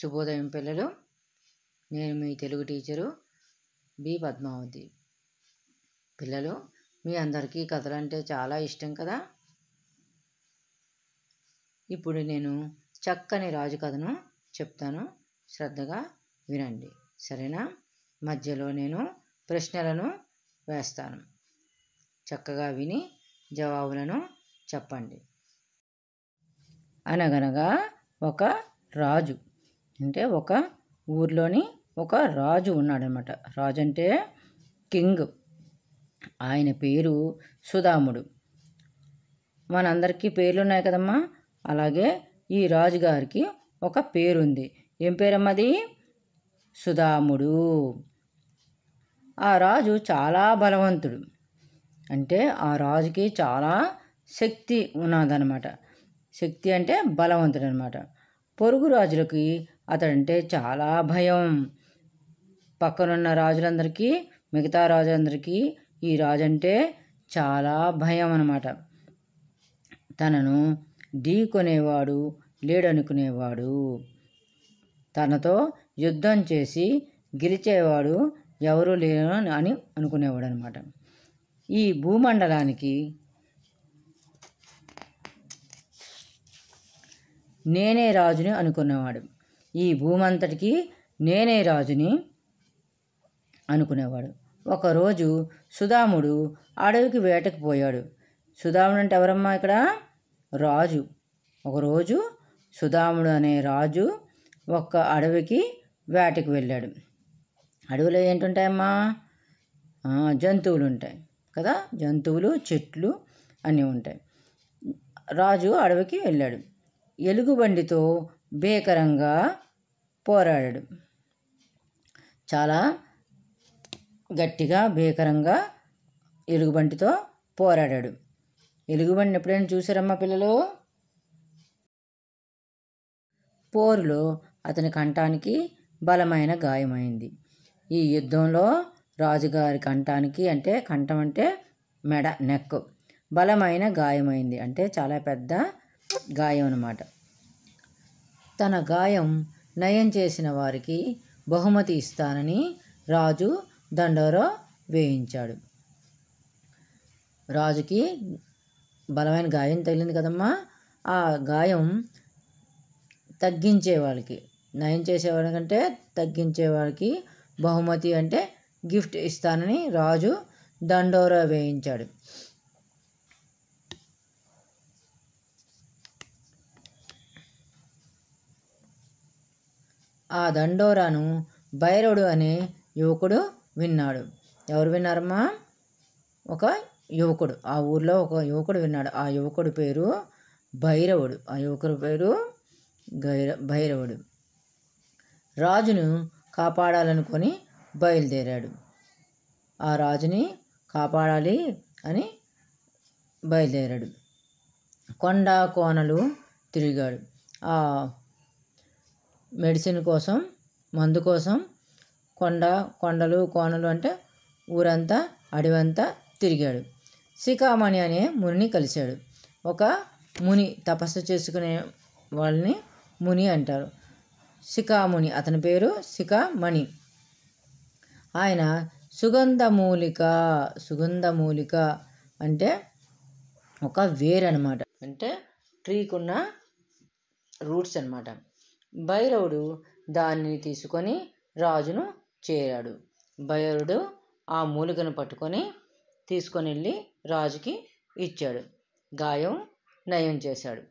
శుభోదయం పిల్లలు నేను మీ తెలుగు టీచరు బి పద్మావతి పిల్లలు మీ అందరికీ కథలు అంటే చాలా ఇష్టం కదా ఇప్పుడు నేను చక్కని రాజు కథను చెప్తాను శ్రద్ధగా వినండి సరేనా మధ్యలో నేను ప్రశ్నలను వేస్తాను చక్కగా విని జవాబులను చెప్పండి అనగనగా ఒక రాజు అంటే ఒక ఊర్లోని ఒక రాజు ఉన్నాడనమాట రాజు అంటే కింగ్ ఆయన పేరు సుధాముడు మనందరికీ పేర్లు ఉన్నాయి కదమ్మా అలాగే ఈ రాజుగారికి ఒక పేరుంది ఏం అది సుధాముడు ఆ రాజు చాలా బలవంతుడు అంటే ఆ రాజుకి చాలా శక్తి ఉన్నదనమాట శక్తి అంటే బలవంతుడు అనమాట పొరుగు రాజులకి అతడంటే చాలా భయం పక్కనున్న రాజులందరికీ మిగతా రాజులందరికీ ఈ రాజు అంటే చాలా భయం అన్నమాట తనను ఢీకొనేవాడు లేడనుకునేవాడు తనతో యుద్ధం చేసి గెలిచేవాడు ఎవరు లేరు అని అనుకునేవాడు అనమాట ఈ భూమండలానికి నేనే రాజుని అనుకునేవాడు ఈ భూమంతటికి నేనే రాజుని అనుకునేవాడు ఒకరోజు సుదాముడు అడవికి వేటకు పోయాడు సుదాముడు అంటే ఎవరమ్మా ఇక్కడ రాజు ఒకరోజు సుదాముడు అనే రాజు ఒక్క అడవికి వేటకు వెళ్ళాడు అడవిలో ఏంటుంటాయమ్మా జంతువులు ఉంటాయి కదా జంతువులు చెట్లు అన్నీ ఉంటాయి రాజు అడవికి వెళ్ళాడు ఎలుగుబండితో భీకరంగా పోరాడాడు చాలా గట్టిగా భీకరంగా ఎలుగుబంటితో పోరాడాడు ఎలుగుబంటిని ఎప్పుడైనా చూసారమ్మా పిల్లలు పోరులో అతని కంఠానికి బలమైన గాయమైంది ఈ యుద్ధంలో రాజుగారి కంఠానికి అంటే కంఠం అంటే మెడ నెక్ బలమైన గాయమైంది అంటే చాలా పెద్ద గాయం అన్నమాట తన గాయం నయం చేసిన వారికి బహుమతి ఇస్తానని రాజు దండోరా వేయించాడు రాజుకి బలమైన గాయం తగిలింది కదమ్మా ఆ గాయం తగ్గించే వాళ్ళకి నయం చేసేవాళ్ళకంటే తగ్గించే వాళ్ళకి బహుమతి అంటే గిఫ్ట్ ఇస్తానని రాజు దండోరా వేయించాడు ఆ దండోరాను భైరవుడు అనే యువకుడు విన్నాడు ఎవరు విన్నారమ్మా ఒక యువకుడు ఆ ఊరిలో ఒక యువకుడు విన్నాడు ఆ యువకుడు పేరు భైరవుడు ఆ యువకుడు పేరు గైర భైరవుడు రాజును కాపాడాలనుకొని బయలుదేరాడు ఆ రాజుని కాపాడాలి అని బయలుదేరాడు కొండ కోనలు తిరిగాడు ఆ మెడిసిన్ కోసం మందు కోసం కొండ కొండలు కోనలు అంటే ఊరంతా అడవంతా తిరిగాడు శిఖామణి అనే మునిని కలిశాడు ఒక ముని తపస్సు చేసుకునే వాళ్ళని ముని అంటారు శిఖాముని అతని పేరు శిఖామణి ఆయన సుగంధమూలిక సుగంధమూలిక అంటే ఒక వేరు అనమాట అంటే ట్రీకున్న రూట్స్ అనమాట భైరవుడు దానిని తీసుకొని రాజును చేరాడు భైరవుడు ఆ మూలికను పట్టుకొని తీసుకొని వెళ్ళి రాజుకి ఇచ్చాడు గాయం నయం చేశాడు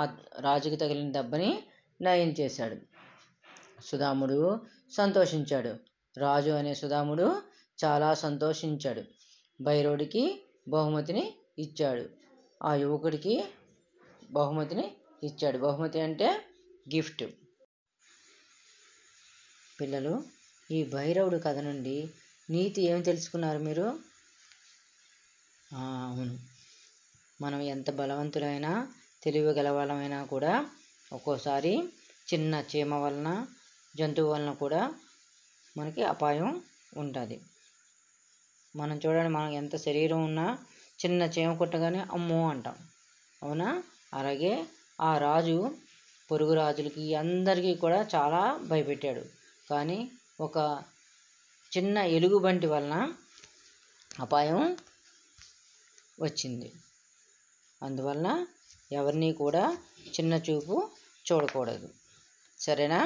ఆ రాజుకి తగిలిన దెబ్బని నయం చేశాడు సుధాముడు సంతోషించాడు రాజు అనే సుధాముడు చాలా సంతోషించాడు భైరవుడికి బహుమతిని ఇచ్చాడు ఆ యువకుడికి బహుమతిని ఇచ్చాడు బహుమతి అంటే గిఫ్ట్ పిల్లలు ఈ భైరవుడు కథ నుండి నీతి ఏమి తెలుసుకున్నారు మీరు అవును మనం ఎంత బలవంతులైనా తెలివి గలవాళ్ళమైనా కూడా ఒక్కోసారి చిన్న చీమ వలన జంతువు వలన కూడా మనకి అపాయం ఉంటుంది మనం చూడండి మనం ఎంత శరీరం ఉన్నా చిన్న చీమ కొట్టగానే అమ్మో అంటాం అవునా అలాగే ఆ రాజు పొరుగు రాజులకి అందరికీ కూడా చాలా భయపెట్టాడు కానీ ఒక చిన్న ఎలుగుబంటి వలన అపాయం వచ్చింది అందువలన ఎవరిని కూడా చిన్న చూపు చూడకూడదు సరేనా